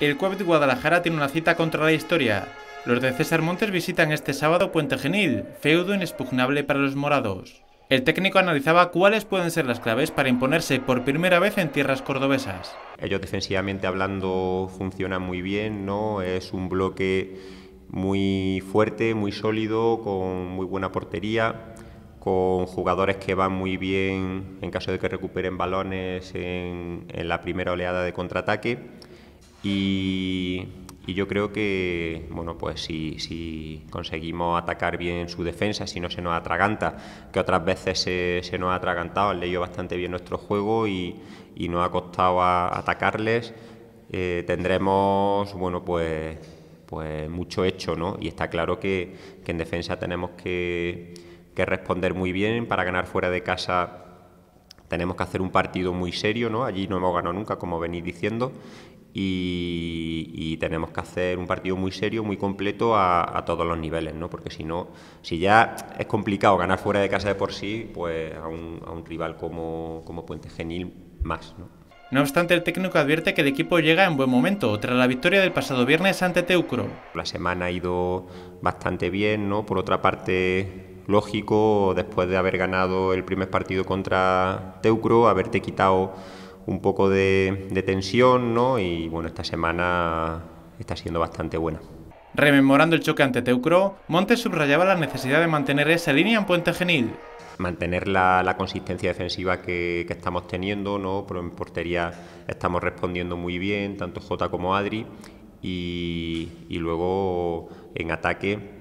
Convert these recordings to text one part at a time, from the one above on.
El CUAP de Guadalajara tiene una cita contra la historia. Los de César Montes visitan este sábado Puente Genil, feudo inexpugnable para los morados. El técnico analizaba cuáles pueden ser las claves para imponerse por primera vez en tierras cordobesas. Ellos defensivamente hablando funcionan muy bien, ¿no? Es un bloque muy fuerte, muy sólido, con muy buena portería, con jugadores que van muy bien en caso de que recuperen balones en la primera oleada de contraataque y, yo creo que, bueno, pues si, si, conseguimos atacar bien su defensa, si no se nos atraganta, que otras veces se, nos ha atragantado, han leído bastante bien nuestro juego y, y nos ha costado atacarles, eh, tendremos, bueno, pues, pues mucho hecho, ¿no? Y está claro que, en defensa tenemos que, que responder muy bien para ganar fuera de casa tenemos que hacer un partido muy serio, ¿no? Allí no hemos ganado nunca, como venís diciendo, y, tenemos que hacer un partido muy serio, muy completo a, todos los niveles, ¿no? Porque si no, si ya es complicado ganar fuera de casa de por sí, pues a un, rival como, como Puente Genil más, ¿no? obstante, el técnico advierte que el equipo llega en buen momento, tras la victoria del pasado viernes ante Teucro. La semana ha ido bastante bien, ¿no? Por otra parte, lógico después de haber ganado el primer partido contra Teucro, haberte quitado un poco de, tensión, ¿no? Y bueno, esta semana está siendo bastante buena. Rememorando el choque ante Teucro, Montes subrayaba la necesidad de mantener esa línea en Puente Genil. Mantener la, consistencia defensiva que, estamos teniendo, ¿no? Pero en portería estamos respondiendo muy bien, tanto Jota como Adri. y luego en ataque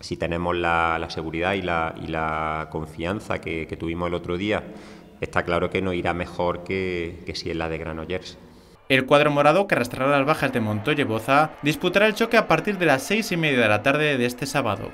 si tenemos la, seguridad y la, confianza que, tuvimos el otro día, está claro que no irá mejor que, que si es la de Granollers. El cuadro morado, que arrastrará las bajas de Montoya y Boza, disputará el choque a partir de las seis y media de la tarde de este sábado.